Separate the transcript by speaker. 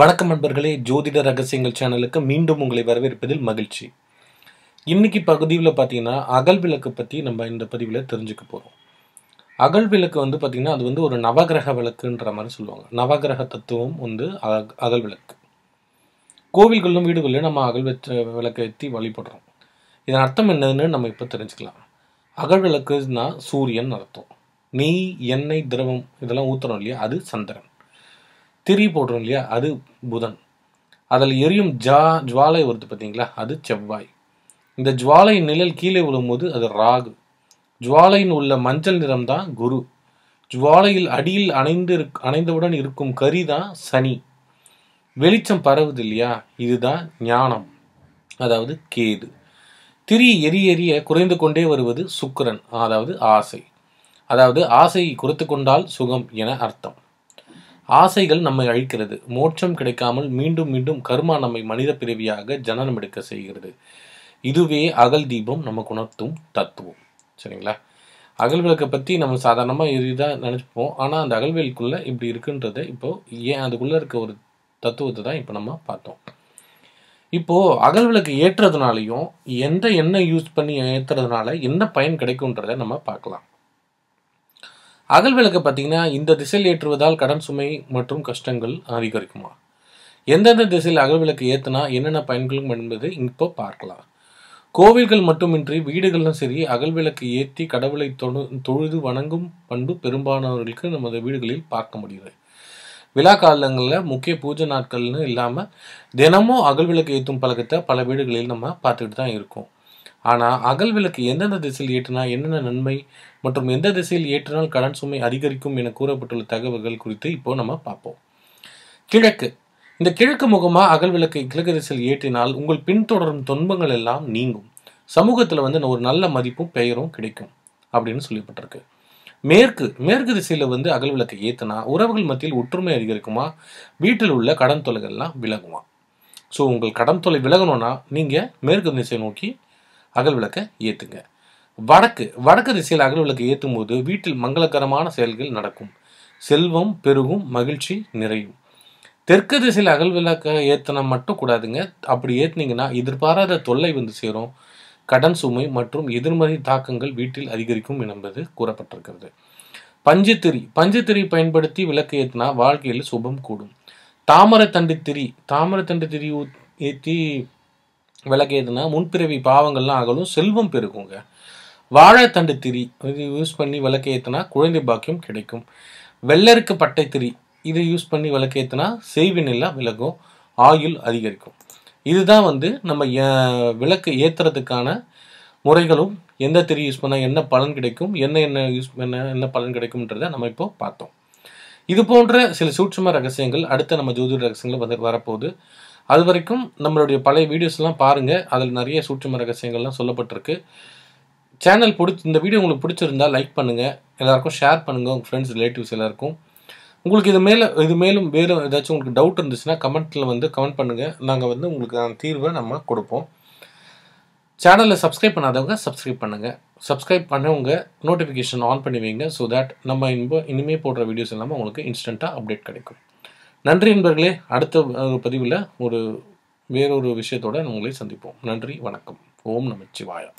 Speaker 1: வணக்கம் நண்பர்களே ஜோதிட ரகசியங்கள் சேனலுக்கு மீண்டும் உங்களை வரவேற்பதில் மகிழ்ச்சி இன்னைக்கு பகுதியில் பார்த்தீங்கன்னா அகல் விளக்கு பற்றி நம்ம இந்த பதிவில் தெரிஞ்சுக்க போகிறோம் அகல் விளக்கு வந்து பார்த்திங்கன்னா அது வந்து ஒரு நவகிரக விளக்குன்ற மாதிரி சொல்லுவாங்க நவகிரக தத்துவம் வந்து அகல் விளக்கு கோவில்களிலும் வீடுகளிலும் நம்ம அகல் வச்ச விளக்கை ஏற்றி வழிபடுறோம் இதன் அர்த்தம் என்னதுன்னு நம்ம இப்போ தெரிஞ்சுக்கலாம் அகல் விளக்குன்னா சூரியன் அர்த்தம் நெய் எண்ணெய் திரவம் இதெல்லாம் ஊற்றுறோம் இல்லையா அது சந்திரன் திரி போடுறோம் இல்லையா அது புதன் அதில் எரியும் ஜா ஜுவாலை வருது பார்த்தீங்களா அது செவ்வாய் இந்த ஜுவாலை நிழல் கீழே விழும்போது அது ராகு ஜுவாலையின் உள்ள மஞ்சள் நிறம் தான் குரு ஜுவாலையில் அடியில் அணைந்து அணைந்தவுடன் இருக்கும் கறி தான் சனி வெளிச்சம் பரவுது இல்லையா இதுதான் ஞானம் அதாவது கேது திரி எரி எரிய குறைந்து கொண்டே வருவது சுக்கரன் அதாவது ஆசை அதாவது ஆசையை குறைத்து கொண்டால் சுகம் என அர்த்தம் ஆசைகள் நம்மை அழிக்கிறது மோட்சம் கிடைக்காமல் மீண்டும் மீண்டும் கர்மா நம்மை மனித பிறவியாக ஜனனம் எடுக்க செய்கிறது இதுவே அகல் தீபம் நம்ம உணர்த்தும் தத்துவம் சரிங்களா அகல் விளக்கை பற்றி நம்ம சாதாரணமாக இதுதான் நினச்சிப்போம் ஆனால் அந்த அகல் இப்படி இருக்குன்றதை இப்போது ஏன் அதுக்குள்ளே இருக்க ஒரு தத்துவத்தை தான் இப்போ நம்ம பார்த்தோம் இப்போது அகல் விளக்கு ஏற்றுறதுனாலையும் எந்த எண்ணெய் யூஸ் பண்ணி ஏற்றுறதுனால என்ன பயன் கிடைக்குன்றதை நம்ம பார்க்கலாம் அகல் விளக்கு பார்த்தீங்கன்னா இந்த திசையில் ஏற்றுவதால் கடன் சுமை மற்றும் கஷ்டங்கள் அதிகரிக்குமா எந்தெந்த திசையில் அகல் விளக்கு ஏற்றினா என்னென்ன பயன்களும் என்பது இப்போ பார்க்கலாம் கோவில்கள் மட்டுமின்றி வீடுகளிலும் சரி அகல் விளக்கு ஏற்றி கடவுளை தொழு தொழுது வணங்கும் பண்பு பெரும்பாலானவர்களுக்கு நமது வீடுகளில் பார்க்க முடியுது விழா காலங்களில் முக்கிய பூஜை நாட்கள்னு இல்லாமல் தினமும் அகல் விளக்கு ஏற்றும் பழக்கத்தை பல வீடுகளில் நம்ம பார்த்துக்கிட்டு தான் இருக்கோம் ஆனால் அகல் விளக்கு எந்தெந்த திசையில் ஏற்றினால் என்னென்ன நன்மை மற்றும் எந்த திசையில் ஏற்றினால் கடன் சுமை அதிகரிக்கும் என கூறப்பட்டுள்ள தகவல்கள் குறித்து இப்போ நம்ம பார்ப்போம் கிழக்கு இந்த கிழக்கு முகமாக அகல் விளக்கை கிழக்கு திசையில் ஏற்றினால் உங்கள் பின்தொடரும் துன்பங்கள் எல்லாம் நீங்கும் சமூகத்தில் வந்து ஒரு நல்ல மதிப்பும் பெயரும் கிடைக்கும் அப்படின்னு சொல்லப்பட்டிருக்கு மேற்கு மேற்கு திசையில் வந்து அகல் விளக்கை ஏற்றினா உறவுகள் மத்தியில் ஒற்றுமை அதிகரிக்குமா வீட்டில் உள்ள கடன் தொலைகள்லாம் விலகுமா ஸோ உங்கள் கடன் தொலை விலகணும்னா நீங்கள் மேற்கு திசை நோக்கி அகல் விளக்கை ஏற்றுங்க வடக்கு வடக்கு திசையில் அகல் விளக்கு ஏற்றும் போது வீட்டில் மங்களகரமான செயல்கள் நடக்கும் செல்வம் பெருகும் மகிழ்ச்சி நிறையும் தெற்கு திசையில் அகல் விளக்க ஏற்றினா மட்டும் கூடாதுங்க அப்படி ஏற்றினீங்கன்னா எதிர்பாராத தொல்லை வந்து சேரும் கடன் சுமை மற்றும் எதிர்மறை தாக்கங்கள் வீட்டில் அதிகரிக்கும் என்பது கூறப்பட்டிருக்கிறது பஞ்சுத்திரி பஞ்சத்திரி பயன்படுத்தி விளக்கு ஏற்றினா வாழ்க்கையில் சுபம் கூடும் தாமரை தண்டு திரி தாமரை தண்டு திரி ஏற்றி விளக்கியதுன்னா முன்பிறவி பாவங்கள்லாம் ஆகலும் செல்வம் பெருக்குங்க வாழைத்தண்டு திரி இது யூஸ் பண்ணி விளக்கேற்றினா குழந்தை பாக்கியம் கிடைக்கும் வெள்ளருக்கு பட்டை திரி இது யூஸ் பண்ணி செய்வி செய்வினெல்லாம் விலகும் ஆயுள் அதிகரிக்கும் இதுதான் வந்து நம்ம விளக்கு ஏற்றுறதுக்கான முறைகளும் எந்த திரி யூஸ் பண்ணால் என்ன பலன் கிடைக்கும் என்ன என்ன யூஸ் பண்ண என்ன பலன் கிடைக்கும்ன்றதை நம்ம இப்போ பார்த்தோம் இது போன்ற சில சூட்சும ரகசியங்கள் அடுத்த நம்ம ஜோதிட ரகசியங்கள் வந்து வரப்போகுது அது வரைக்கும் நம்மளுடைய பழைய வீடியோஸ்லாம் பாருங்கள் அதில் நிறைய சூற்றுமை ரகசியங்கள்லாம் சொல்லப்பட்டிருக்கு சேனல் பிடிச்சி இந்த வீடியோ உங்களுக்கு பிடிச்சிருந்தா லைக் பண்ணுங்கள் எல்லாருக்கும் ஷேர் பண்ணுங்கள் உங்கள் ஃப்ரெண்ட்ஸ் ரிலேட்டிவ்ஸ் எல்லாருக்கும் உங்களுக்கு இது மேலே இது மேலும் வேறு ஏதாச்சும் உங்களுக்கு டவுட் இருந்துச்சுன்னா கமெண்ட்டில் வந்து கமெண்ட் பண்ணுங்கள் நாங்கள் வந்து உங்களுக்கு தீர்வை நம்ம கொடுப்போம் சேனலில் சப்ஸ்கிரைப் பண்ணாதவங்க சப்ஸ்கிரைப் பண்ணுங்கள் சப்ஸ்கிரைப் பண்ணவங்க நோட்டிஃபிகேஷன் ஆன் பண்ணி வைங்க ஸோ தேட் நம்ம இன்போ இனிமேல் போடுற வீடியோஸ் எல்லாமே உங்களுக்கு இன்ஸ்டண்ட்டாக அப்டேட் கிடைக்கும் நன்றி என்பர்களே அடுத்த பதிவில் ஒரு வேறொரு விஷயத்தோட உங்களை சந்திப்போம் நன்றி வணக்கம் ஓம் நமச்சிவாயா